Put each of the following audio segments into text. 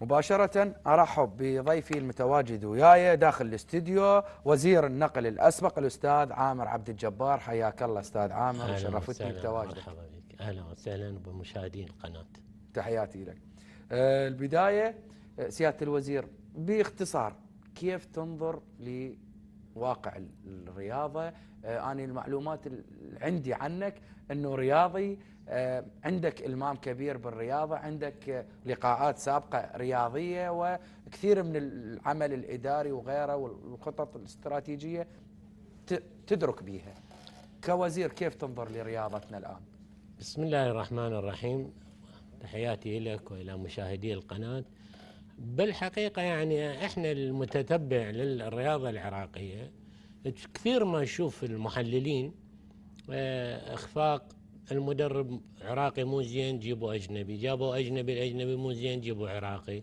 مباشرة أرحب بضيفي المتواجد وياي داخل الاستديو وزير النقل الأسبق الأستاذ عامر عبد الجبار حياك الله أستاذ عامر شرفتني بتواجدك أهلا وسهلا بمشاهدين القناة تحياتي لك آه، البداية آه، سيادة الوزير باختصار كيف تنظر ل واقع الرياضة آه، أنا المعلومات اللي عندي عنك أنه رياضي آه، عندك إلمام كبير بالرياضة عندك لقاءات سابقة رياضية وكثير من العمل الإداري وغيره والخطط الاستراتيجية تدرك بيها كوزير كيف تنظر لرياضتنا الآن؟ بسم الله الرحمن الرحيم تحياتي لك وإلى مشاهدي القناة بالحقيقة يعني إحنا المتتبع للرياضة العراقية كثير ما نشوف المحللين آه، إخفاق المدرب عراقي مو زين جيبوا أجنبي جابوا أجنبي الأجنبي مو زين جيبوا عراقي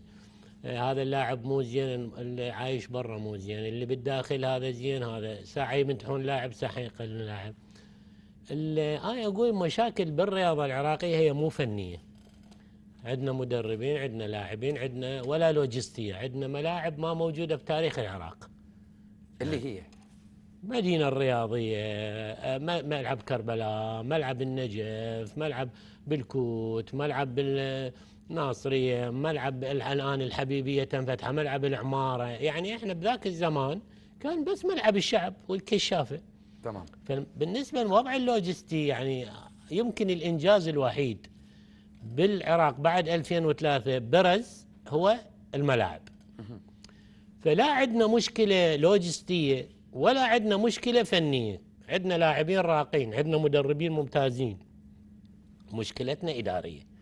آه، هذا اللاعب مو زين اللي عايش برا مو زين اللي بالداخل هذا زين هذا ساعة يمدحون لاعب ساعة يقلون لاعب أنا آه، أقول مشاكل بالرياضة العراقية هي مو فنية عندنا مدربين عندنا لاعبين عندنا ولا لوجستيه عندنا ملاعب ما موجوده بتاريخ العراق اللي هي مدينة الرياضية ملعب كربلاء ملعب النجف ملعب بالكوت ملعب بالناصرية ملعب الآن الحبيبية تنفتح ملعب العمارة يعني احنا بذاك الزمان كان بس ملعب الشعب والكشافة تمام فبالنسبة للوضع اللوجستي يعني يمكن الإنجاز الوحيد بالعراق بعد 2003 برز هو الملاعب فلا عندنا مشكلة لوجستية ولا عندنا مشكلة فنية عندنا لاعبين راقين عندنا مدربين ممتازين مشكلتنا إدارية